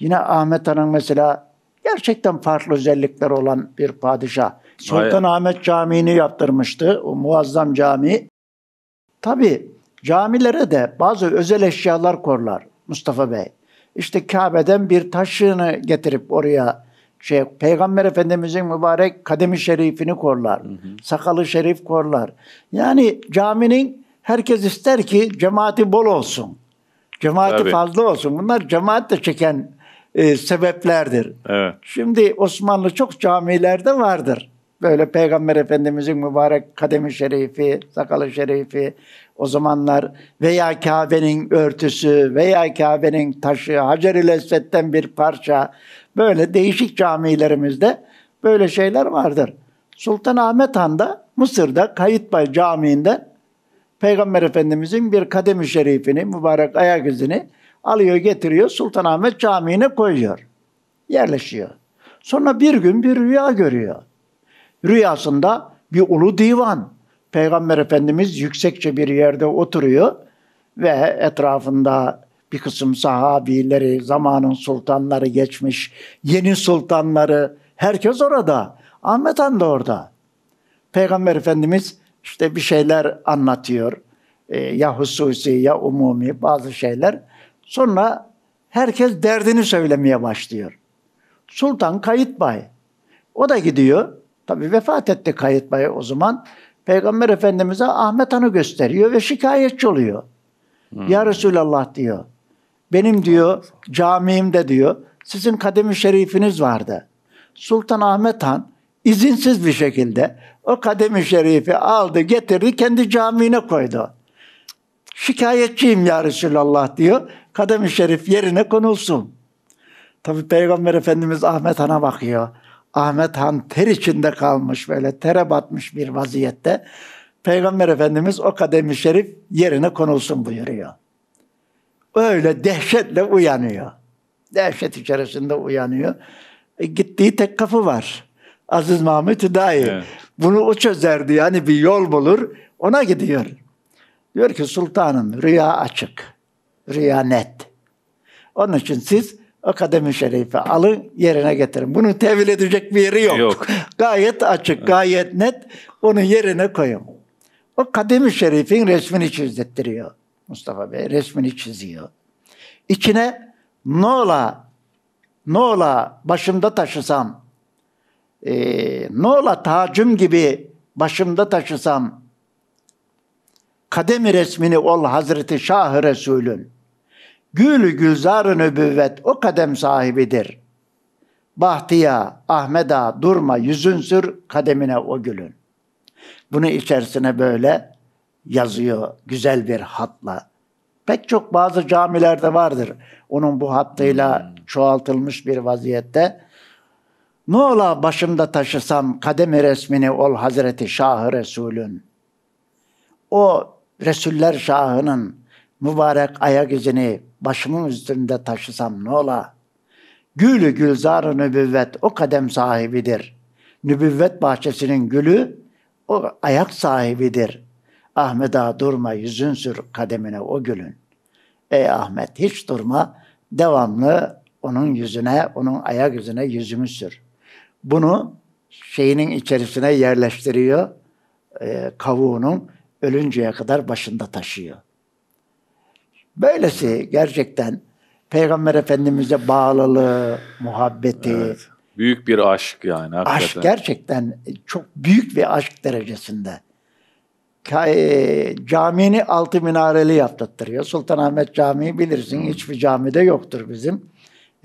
Yine Ahmet Han'ın mesela gerçekten farklı özellikler olan bir padişah. Sultan Hayır. Ahmet Camii'ni yaptırmıştı. O muazzam cami. Tabi camilere de bazı özel eşyalar korlar Mustafa Bey. İşte Kabe'den bir taşını getirip oraya şey Peygamber Efendimizin mübarek kademi şerifini korlar. Hı hı. Sakalı şerif korlar. Yani caminin herkes ister ki cemaati bol olsun. Cemaati Tabii. fazla olsun. Bunlar cemaat de çeken e, sebeplerdir. Evet. Şimdi Osmanlı çok camilerde vardır. Böyle Peygamber Efendimizin mübarek kademi şerifi, sakalı şerifi o zamanlar veya Kabe'nin örtüsü veya Kabe'nin taşı, Hacer-i Lesvet'ten bir parça böyle değişik camilerimizde böyle şeyler vardır. Sultan Sultanahmet Han'da Mısır'da Kayıtbay Camii'nde Peygamber Efendimizin bir kademi şerifini, mübarek ayak izini alıyor getiriyor Sultanahmet Camii'ne koyuyor. Yerleşiyor. Sonra bir gün bir rüya görüyor. Rüyasında bir ulu divan. Peygamber Efendimiz yüksekçe bir yerde oturuyor ve etrafında bir kısım sahabileri, zamanın sultanları geçmiş, yeni sultanları, herkes orada. Ahmet Han da orada. Peygamber Efendimiz işte bir şeyler anlatıyor. Ee, ya hususi ya umumi bazı şeyler. Sonra herkes derdini söylemeye başlıyor. Sultan Kayıtbay. O da gidiyor. Tabi vefat etti Kayıtbay o zaman. Peygamber Efendimiz'e Ahmet Han'ı gösteriyor ve şikayetçi oluyor. Hmm. Ya Resulallah diyor. Benim diyor camimde diyor sizin kademi şerifiniz vardı. Sultan Ahmet Han izinsiz bir şekilde o kademi şerifi aldı getirdi kendi camiine koydu. Şikayetçiyim ya Resulallah diyor kadem-i şerif yerine konulsun. Tabi Peygamber Efendimiz Ahmet Han'a bakıyor. Ahmet Han ter içinde kalmış böyle tere batmış bir vaziyette. Peygamber Efendimiz o kademi şerif yerine konulsun buyuruyor. Öyle dehşetle uyanıyor. Dehşet içerisinde uyanıyor. E, gittiği tek kapı var. Aziz Mahmut Hüdayi. Evet. Bunu o çözerdi yani bir yol bulur. Ona gidiyor. Diyor ki sultanım rüya açık rüyanet. Onun için siz akademi şerifi alın yerine getirin. Bunu tevil edecek bir yeri yok. yok. gayet açık, gayet net. Onu yerine koyun. O kademi şerifin resmini çizdettiriyor Mustafa Bey. Resmini çiziyor. İçine Nola, Nola başımda taşısam, e, Nola tacım gibi başımda taşısam, kademi resmini ol Hazreti Şah-ı Resul'ün. Gül gülzar-ı nübüvvet o kadem sahibidir. Bahtiya, Ahmeda durma yüzün sür kademine o gülün. Bunu içerisine böyle yazıyor güzel bir hatla. Pek çok bazı camilerde vardır. Onun bu hattıyla hmm. çoğaltılmış bir vaziyette. Ne ola başımda taşısam kademi resmini ol Hazreti Şahı Resulün. O Resuller Şahı'nın mübarek ayak izini başımın üstünde taşısam ne ola? Gülü gülzar-ı nübüvvet o kadem sahibidir. Nübüvvet bahçesinin gülü o ayak sahibidir. Ahmet ağa durma yüzün sür kademine o gülün. Ey Ahmet hiç durma devamlı onun yüzüne, onun ayak yüzüne yüzümü sür. Bunu şeyinin içerisine yerleştiriyor. E, kavuğunun ölünceye kadar başında taşıyor. Böylesi gerçekten Peygamber Efendimiz'e bağlılığı, muhabbeti. Evet. Büyük bir aşk yani. Hakikaten. Aşk gerçekten çok büyük bir aşk derecesinde. E, camini altı minareli yaptırtırıyor. Sultanahmet Camii bilirsin hiçbir camide yoktur bizim.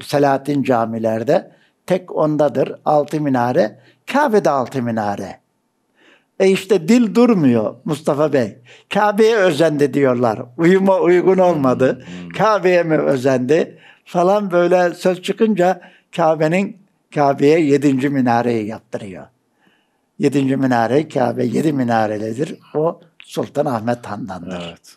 Selahattin camilerde. Tek ondadır altı minare. Kabe'de altı minare. E işte dil durmuyor Mustafa Bey. Kabe'ye özendi diyorlar. Uyuma uygun olmadı. Hmm. Kabe'ye mi özendi? Falan böyle söz çıkınca Kabe'nin Kabe'ye yedinci minareyi yaptırıyor. Yedinci minare Kabe yedi minarelidir. O Sultan Ahmet Han'dandır. Evet.